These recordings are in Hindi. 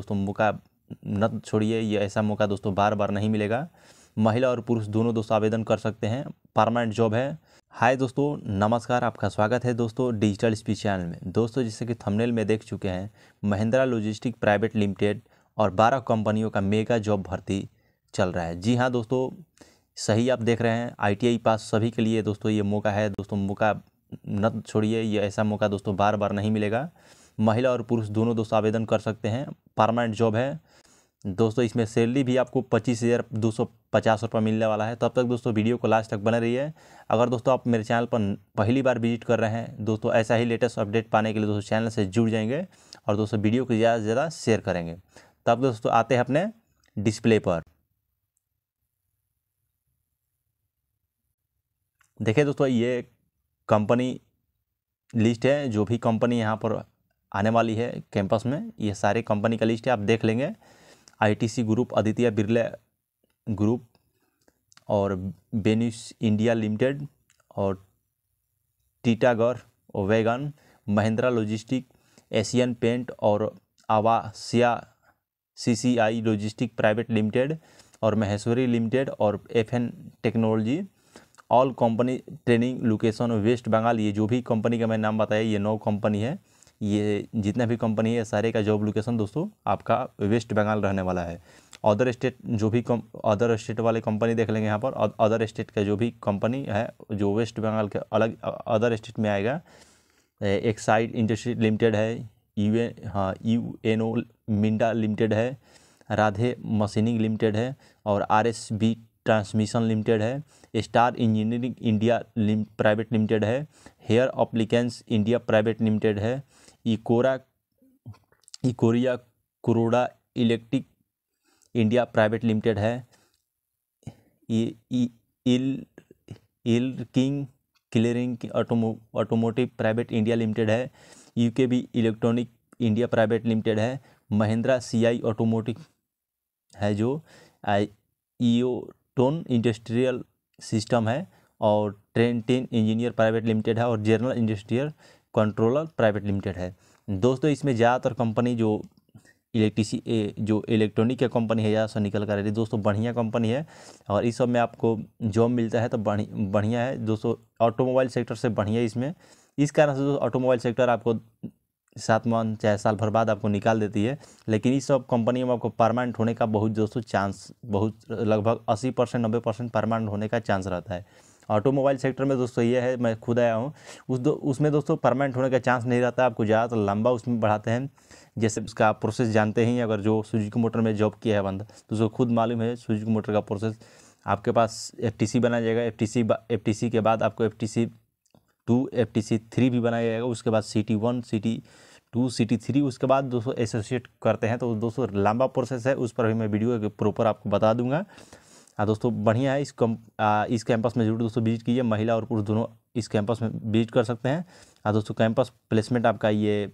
दोस्तों मौका न छोड़िए ये ऐसा मौका दोस्तों बार बार नहीं मिलेगा महिला और पुरुष दोनों दोस्तों आवेदन कर सकते हैं परमानेंट जॉब है हाय दोस्तों नमस्कार आपका स्वागत है दोस्तों डिजिटल स्पीच चैनल में दोस्तों जैसे कि थंबनेल में देख चुके हैं महिंद्रा लॉजिस्टिक प्राइवेट लिमिटेड और बारह कंपनियों का मेगा जॉब भर्ती चल रहा है जी हाँ दोस्तों सही आप देख रहे हैं आईटीआई पास सभी के लिए दोस्तों ये मौका है दोस्तों मौका न छोड़िए ये ऐसा मौका दोस्तों बार बार नहीं मिलेगा महिला और पुरुष दोनों दोस्तों आवेदन कर सकते हैं परमानेंट जॉब है दोस्तों इसमें सैलरी भी आपको पच्चीस हज़ार दो सौ पचास रुपये मिलने वाला है तब तक दोस्तों वीडियो को लास्ट तक बने रही है अगर दोस्तों आप मेरे चैनल पर पहली बार विजिट कर रहे हैं दोस्तों ऐसा ही लेटेस्ट अपडेट पाने के लिए दोस्तों चैनल से जुड़ जाएंगे और दोस्तों वीडियो को ज़्यादा से ज़्यादा शेयर करेंगे तब दोस्तों आते हैं अपने डिस्प्ले पर देखिए दोस्तों ये कंपनी लिस्ट है जो भी कंपनी यहाँ पर आने वाली है कैंपस में ये सारे कंपनी का लिस्ट है आप देख लेंगे ITC group Aditya Birla group और बेनिस इंडिया लिमिटेड और Titagarh wagon Mahindra logistic Asian paint और आवासिया सीसीआई लॉजिस्टिक प्राइवेट लिमिटेड और महेश्वरी लिमिटेड और FN technology all company training location West Bengal ये जो भी कंपनी का मैंने नाम बताया ये नौ कंपनी है ये जितना भी कंपनी है सारे का जॉब लोकेशन दोस्तों आपका वेस्ट बंगाल रहने वाला है अदर स्टेट जो भी अदर स्टेट वाले कंपनी देख लेंगे यहाँ पर अदर स्टेट का जो भी कंपनी है जो वेस्ट बंगाल के अलग अदर स्टेट में आएगा एक्साइड इंडस्ट्री लिमिटेड है यू ए हाँ U N O Minda limited है राधे मशीनिंग लिमिटेड है और R S B transmission limited है star engineering India private limited है Haier appliances India private limited है इकोरा इकोरिया Kuroda electric India private limited है इल इल king clearing automo automotive private India limited है UK B electronic India private limited है महिंद्रा सीआई ऑटोमोटिव है जो आई ईओटोन इंडस्ट्रियल सिस्टम है और train ten engineer private limited है और general industrial controller private limited है दोस्तों इसमें ज़्यादातर कंपनी जो इलेक्ट्रिसी जो इलेक्ट्रॉनिक की कंपनी है सब निकल कर रही दोस्तों बढ़िया कंपनी है और इस सब में आपको जॉब मिलता है तो बढ़िया है दोस्तों ऑटोमोबाइल सेक्टर से बढ़िया इसमें इस कारण से दोस्तों ऑटोमोबाइल सेक्टर आपको सात मान चाहे साल भर बाद आपको निकाल देती है लेकिन इस सब कंपनी में आपको परमानेंट होने का बहुत दोस्तों चांस बहुत लगभग अस्सी परसेंट नब्बे परसेंट परमानेंट होने का चांस रहता है ऑटोमोबाइल सेक्टर में दोस्तों ये है मैं खुद आया हूँ उस दो उसमें दोस्तों परमानेंट होने का चांस नहीं रहता आपको ज़्यादातर लंबा उसमें बढ़ाते हैं जैसे उसका प्रोसेस जानते ही अगर जो सुजुकी मोटर में जॉब किया है बंदा तो उसको खुद मालूम है सुजुकी मोटर का प्रोसेस आपके पास एफ बनाया जाएगा एफ टी के बाद आपको F two F T C three भी बनाया जाएगा उसके बाद C T one C T two C T three उसके बाद दोस्तों एसोसिएट करते हैं तो दोस्तों लंबा प्रोसेस है उस पर भी मैं वीडियो प्रॉपर आपको बता दूंगा हाँ दोस्तों बढ़िया है इस कम आ, इस कैंपस में जरूर दोस्तों विजिट कीजिए महिला और पुरुष दोनों इस कैंपस में विजिट कर सकते हैं हाँ दोस्तों कैंपस प्लेसमेंट आपका ये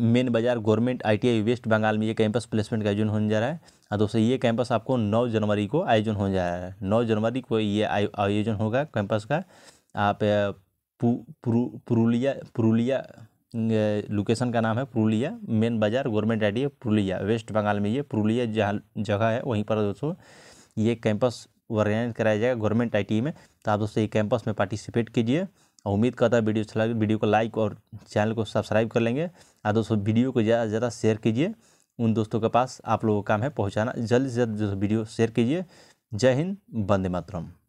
मेन बाज़ार गवर्नमेंट आईटीआई वेस्ट बंगाल में ये कैंपस प्लेसमेंट का आयोजन होने जा रहा है हाँ दोस्तों ये कैंपस आपको नौ जनवरी को आयोजन होने जा रहा है नौ जनवरी को ये आयोजन होगा कैंपस का आप पुरुलिया पुरुलिया लोकेशन का नाम है पुरुलिया मेन बाज़ार गवर्नमेंट आई है पुरुलिया वेस्ट बंगाल में ये पुरुलिया जहाँ जगह है वहीं पर दोस्तों ये कैंपस वर्णन कराया जाएगा गवर्नमेंट आई e में तो आप दोस्तों ये कैंपस में पार्टिसिपेट कीजिए और उम्मीद करता है वीडियो अच्छा लगे वीडियो को लाइक और चैनल को सब्सक्राइब कर लेंगे और दोस्तों वीडियो को ज़्यादा से ज़्यादा शेयर कीजिए उन दोस्तों के पास आप लोगों का काम है पहुँचाना जल्द से जल्द वीडियो शेयर कीजिए जय हिंद बंदे मातरम